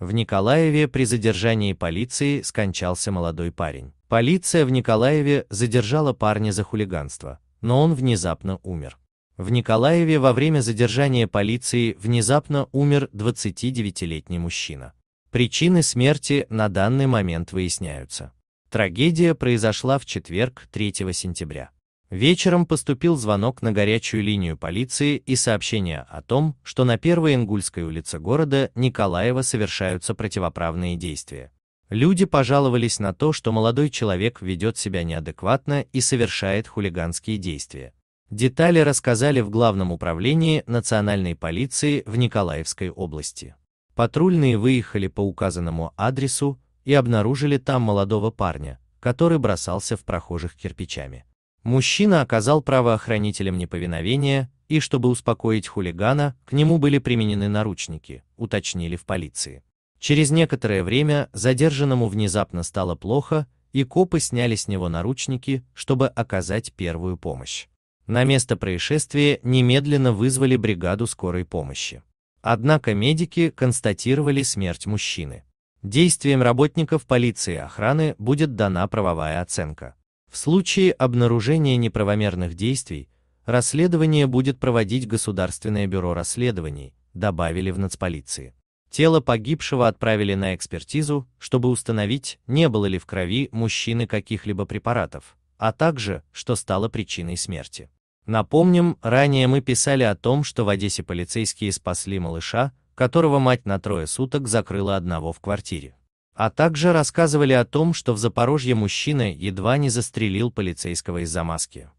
В Николаеве при задержании полиции скончался молодой парень. Полиция в Николаеве задержала парня за хулиганство, но он внезапно умер. В Николаеве во время задержания полиции внезапно умер 29-летний мужчина. Причины смерти на данный момент выясняются. Трагедия произошла в четверг 3 сентября. Вечером поступил звонок на горячую линию полиции и сообщение о том, что на Первой Ингульской улице города Николаева совершаются противоправные действия. Люди пожаловались на то, что молодой человек ведет себя неадекватно и совершает хулиганские действия. Детали рассказали в Главном управлении национальной полиции в Николаевской области. Патрульные выехали по указанному адресу и обнаружили там молодого парня, который бросался в прохожих кирпичами. Мужчина оказал правоохранителям неповиновение, и чтобы успокоить хулигана, к нему были применены наручники, уточнили в полиции. Через некоторое время задержанному внезапно стало плохо, и копы сняли с него наручники, чтобы оказать первую помощь. На место происшествия немедленно вызвали бригаду скорой помощи. Однако медики констатировали смерть мужчины. Действием работников полиции и охраны будет дана правовая оценка. В случае обнаружения неправомерных действий расследование будет проводить Государственное бюро расследований, добавили в нацполиции. Тело погибшего отправили на экспертизу, чтобы установить, не было ли в крови мужчины каких-либо препаратов, а также, что стало причиной смерти. Напомним, ранее мы писали о том, что в Одессе полицейские спасли малыша, которого мать на трое суток закрыла одного в квартире. А также рассказывали о том, что в Запорожье мужчина едва не застрелил полицейского из-за маски.